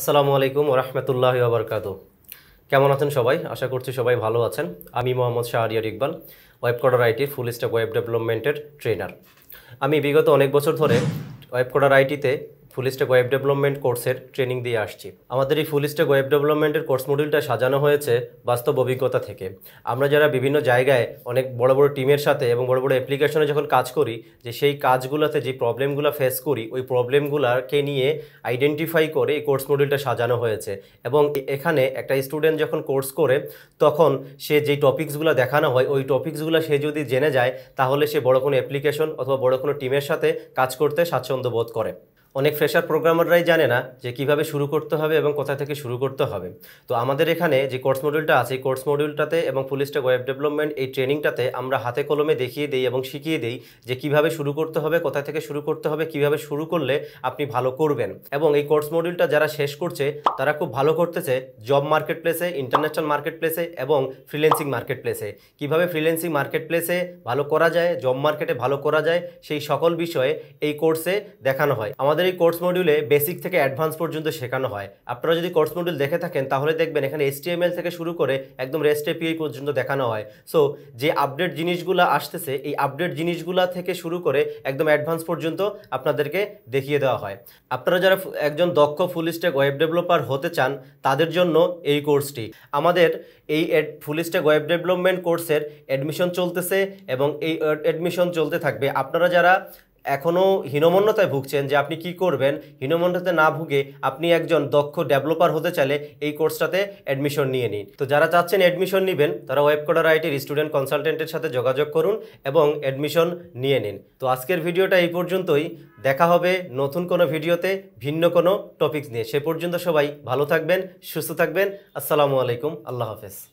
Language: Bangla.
আসসালামু আলাইকুম রহমতুল্লাহ আবরকাত কেমন আছেন সবাই আশা করছি সবাই ভালো আছেন আমি মোহাম্মদ শাহরিয়ার ইকবাল ওয়েব কোডার আইটির ফুল স্ট্যাক ওয়েব ডেভেলপমেন্টের ট্রেনার আমি বিগত অনেক বছর ধরে ওয়েব কোডার আইটিতে ফুল স্টেক ওয়েব ডেভেলপমেন্ট কোর্সের ট্রেনিং দিয়ে আসছি আমাদের এই ফুল স্টেক ওয়েব ডেভেলপমেন্টের কোর্স মডিউলটা সাজানো হয়েছে বাস্তব অভিজ্ঞতা থেকে আমরা যারা বিভিন্ন জায়গায় অনেক বড় বড় টিমের সাথে এবং বড় বড় অ্যাপ্লিকেশনে যখন কাজ করি যে সেই কাজগুলোতে যে প্রবলেমগুলো ফেস করি ওই প্রবলেমগুলোকে নিয়ে আইডেন্টিফাই করে এই কোর্স মডিউলটা সাজানো হয়েছে এবং এখানে একটা স্টুডেন্ট যখন কোর্স করে তখন সে যে টপিকসগুলো দেখানো হয় ওই টপিক্সগুলো সে যদি জেনে যায় তাহলে সে বড় কোনো অ্যাপ্লিকেশন অথবা বড় কোনো টিমের সাথে কাজ করতে স্বাচ্ছন্দ্য বোধ করে অনেক ফ্রেশার প্রোগ্রামাররাই জানে না যে কিভাবে শুরু করতে হবে এবং কোথা থেকে শুরু করতে হবে তো আমাদের এখানে যে কোর্স মডিউলটা আছে এই কোর্স মডিউলটাতে এবং ফুলিস্টেক ওয়েব ডেভেলপমেন্ট এই ট্রেনিংটাতে আমরা হাতে কলমে দেখিয়ে দিই এবং শিখিয়ে দিই যে কিভাবে শুরু করতে হবে কোথা থেকে শুরু করতে হবে কিভাবে শুরু করলে আপনি ভালো করবেন এবং এই কোর্স মডিউলটা যারা শেষ করছে তারা খুব ভালো করতেছে জব মার্কেট প্লেসে ইন্টারন্যাশনাল মার্কেট প্লেসে এবং ফ্রিল্যান্সিং মার্কেট প্লেসে কীভাবে ফ্রিল্যান্সিং মার্কেট প্লেসে ভালো করা যায় জব মার্কেটে ভালো করা যায় সেই সকল বিষয়ে এই কোর্সে দেখানো হয় আমাদের আমাদের এই কোর্স মডিউলে বেসিক থেকে অ্যাডভান্স পর্যন্ত শেখানো হয় আপনারা যদি কোর্স মডিউল দেখে থাকেন তাহলে দেখবেন এখানে এসটিএমএল থেকে শুরু করে একদম রেস্ট এপিআই পর্যন্ত দেখানো হয় সো যে আপডেট জিনিসগুলো আসতেছে এই আপডেট জিনিসগুলো থেকে শুরু করে একদম অ্যাডভান্স পর্যন্ত আপনাদেরকে দেখিয়ে দেওয়া হয় আপনারা যারা একজন দক্ষ ফুল স্টেক ওয়েব ডেভেলপার হতে চান তাদের জন্য এই কোর্সটি আমাদের এই ফুল স্টেক ওয়েব ডেভেলপমেন্ট কোর্সের অ্যাডমিশন চলতেছে এবং এই অ্যাডমিশন চলতে থাকবে আপনারা যারা এখনও হীনমন্যতায় ভুগছেন যে আপনি কি করবেন হীনমন্যতায় না ভুগে আপনি একজন দক্ষ ডেভেলপার হতে চাইলে এই কোর্সটাতে অ্যাডমিশন নিয়ে নিন তো যারা চাচ্ছেন অ্যাডমিশন নেবেন তারা ওয়েব কোডার আইটির স্টুডেন্ট কনসালটেন্টের সাথে যোগাযোগ করুন এবং অ্যাডমিশন নিয়ে নিন তো আজকের ভিডিওটা এই পর্যন্তই দেখা হবে নতুন কোনো ভিডিওতে ভিন্ন কোনো টপিক নিয়ে সে পর্যন্ত সবাই ভালো থাকবেন সুস্থ থাকবেন আসসালামু আলাইকুম আল্লাহ হাফেজ